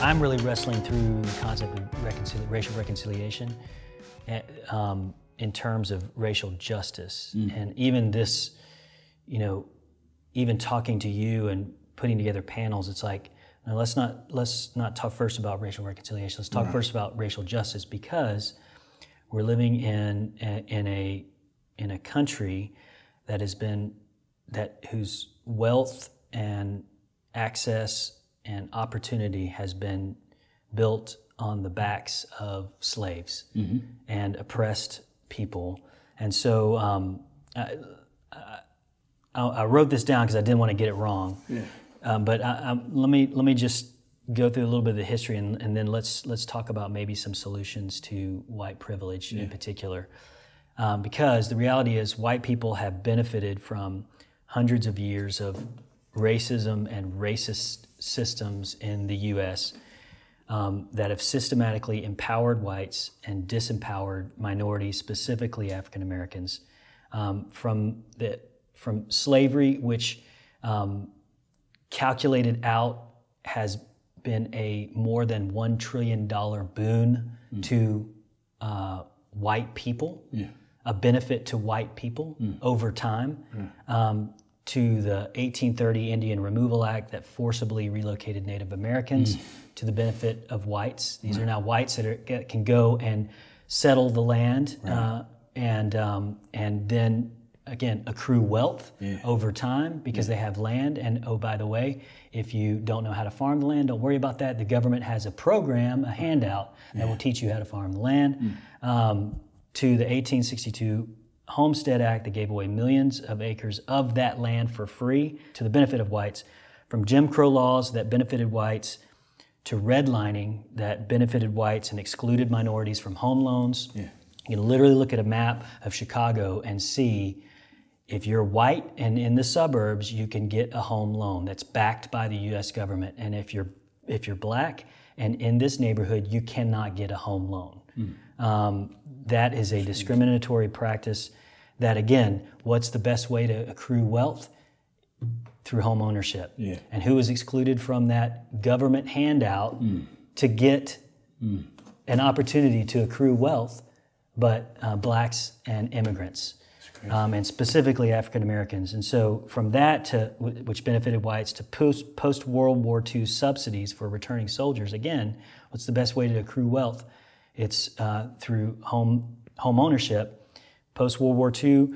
I'm really wrestling through the concept of reconcil- racial reconciliation eh, um, in terms of racial justice. Mm-hmm. And even this, you know, even talking to you and putting together panels, it's like, let's not let's not talk first about racial reconciliation. Let's talk right. first about racial justice because we're living in eh, in a in a country that has been that whose wealth and access and opportunity has been built on the backs of slaves mm-hmm. and oppressed people. And so um, I, I, I, wrote this down because I didn't want to get it wrong. Yeah. Um, but I, let me let me just go through a little bit of the history and, and then let's let's talk about maybe some solutions to white privilege yeah. in particular. Um, because the reality is white people have benefited from hundreds of years of racism and racist systems in the U.S. Um, that have systematically empowered whites and disempowered minorities, specifically African Americans, um, from the from slavery, which um, calculated out has been a more than one trillion dollar boon mm. to uh, white people, yeah. a benefit to white people mm. over time. Um, to the 1830 Indian Removal Act that forcibly relocated Native Americans mm. to the benefit of whites. These right. are now whites that are, can go and settle the land right. uh, and um, and then again accrue wealth yeah. over time because yeah. they have land. And oh, by the way, if you don't know how to farm the land, don't worry about that. The government has a program, a handout yeah. that will teach you how to farm the land. Mm. Um, to the 1862 Homestead Act that gave away millions of acres of that land for free to the benefit of whites, from Jim Crow laws that benefited whites to redlining that benefited whites and excluded minorities from home loans. Yeah. You can literally look at a map of Chicago and see if you're white and in the suburbs, you can get a home loan that's backed by the US government. And if you're if you're black and in this neighborhood, you cannot get a home loan. Mm. Um, that is a discriminatory practice that, again, what's the best way to accrue wealth? Through home ownership. Yeah. And who was excluded from that government handout mm. to get mm. an opportunity to accrue wealth, but uh, blacks and immigrants. Um, and specifically African Americans. And so, from that to which benefited whites to post World War II subsidies for returning soldiers, again, what's the best way to accrue wealth? It's uh, through home home ownership. Post World War II,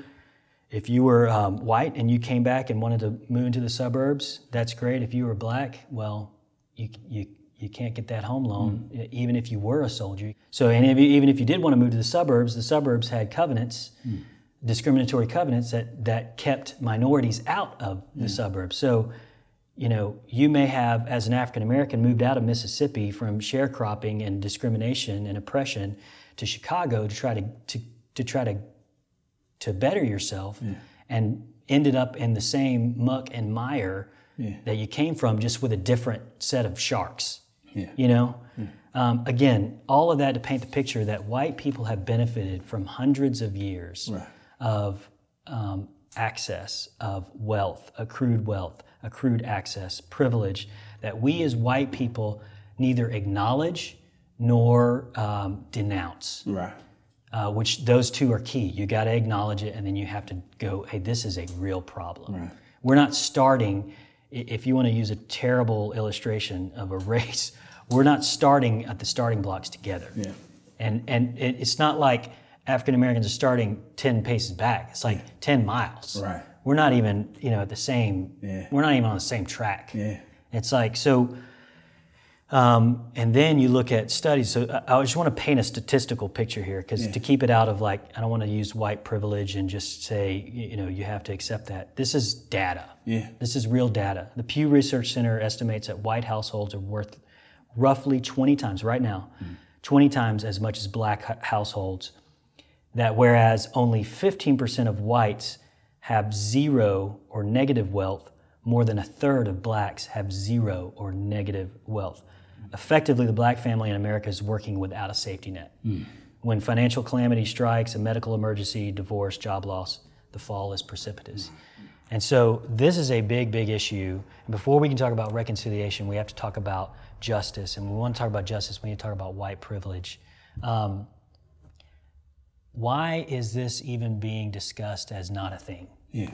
if you were um, white and you came back and wanted to move into the suburbs, that's great. If you were black, well, you you you can't get that home loan mm. even if you were a soldier. So, and if you, even if you did want to move to the suburbs, the suburbs had covenants. Mm discriminatory covenants that, that kept minorities out of the yeah. Mm. suburbs. So you know, you may have, as an African American, moved out of Mississippi from sharecropping and discrimination and oppression to Chicago to try to to, to try to to better yourself, yeah. and ended up in the same muck and mire yeah. that you came from, just with a different set of sharks. Yeah. You know, um, again, all of that to paint the picture that white people have benefited from hundreds of years right. of um, access of wealth, accrued wealth, accrued access, privilege that we as white people neither acknowledge nor um, denounce. Right. Uh, which those two are key. You got to acknowledge it, and then you have to go, hey, this is a real problem. Right. We're not starting, if you want to use a terrible illustration of a race, we're not starting at the starting blocks together. Yeah. And, and it's not like, African Americans are starting 10 paces back. It's like yeah. 10 miles. Right. We're not even, you know, at the same, yeah. we're not even on the same track. Yeah. It's like, so, um, and then you look at studies. So I, I just want to paint a statistical picture here because yeah. to keep it out of like, I don't want to use white privilege and just say, you, know, you have to accept that. This is data. Yeah. This is real data. The Pew Research Center estimates that white households are worth roughly 20 times right now, mm. 20 times as much as black households that whereas only 15% of whites have zero or negative wealth, more than a third of blacks have zero or negative wealth. Effectively, the black family in America is working without a safety net. Mm. When financial calamity strikes, a medical emergency, divorce, job loss, the fall is precipitous. Mm. And so this is a big, big issue. And before we can talk about reconciliation, we have to talk about justice. And we want to talk about justice, we need to talk about white privilege. Um, why is this even being discussed as not a thing? Yeah.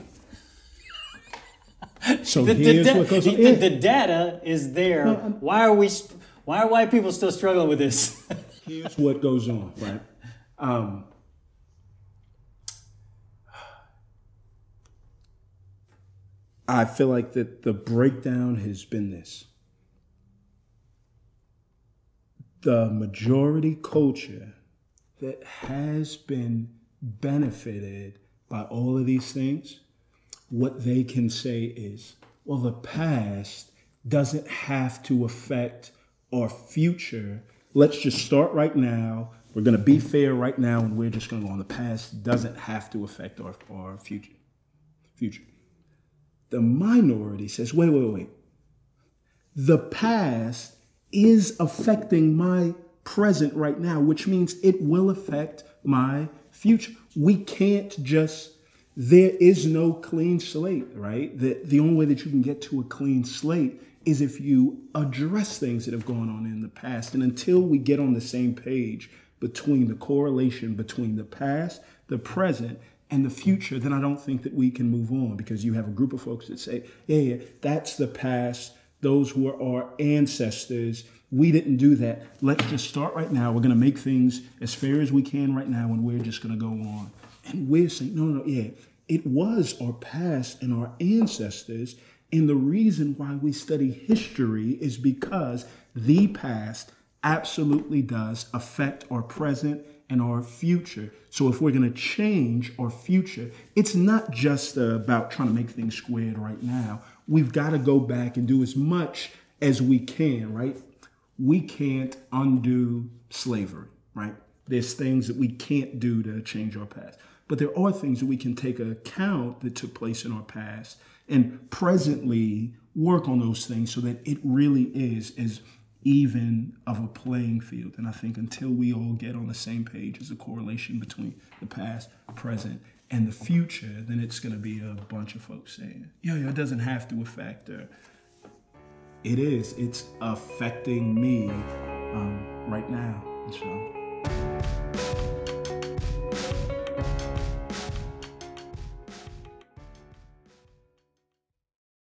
so the, here's the, what goes the, on. The, data is there. why are we? Why are white people still struggling with this? here's what goes on, right? Um, I feel like that the breakdown has been this. The majority culture that has been benefited by all of these things, what they can say is, well, the past doesn't have to affect our future. Let's just start right now. We're going to be fair right now, and we're just going to go on. The past doesn't have to affect our, our future. Future. The minority says, wait, wait, wait. The past is affecting my present right now, which means it will affect my future. We can't just, there is no clean slate, right? The, the only way that you can get to a clean slate is if you address things that have gone on in the past. And until we get on the same page between the correlation between the past, the present, and the future, then I don't think that we can move on because you have a group of folks that say, yeah, yeah that's the past. Those were our ancestors we didn't do that. Let's just start right now. We're going to make things as fair as we can right now, and we're just going to go on. And we're saying, no, no, no, yeah, it was our past and our ancestors. And the reason why we study history is because the past absolutely does affect our present and our future. So if we're going to change our future, it's not just about trying to make things squared right now. We've got to go back and do as much as we can, right? we can't undo slavery, right? There's things that we can't do to change our past. But there are things that we can take account that took place in our past and presently work on those things so that it really is as even of a playing field. And I think until we all get on the same page as a correlation between the past, present, and the future, then it's going to be a bunch of folks saying, yo, yo, it doesn't have to affect or it is. It's affecting me um, right now. So.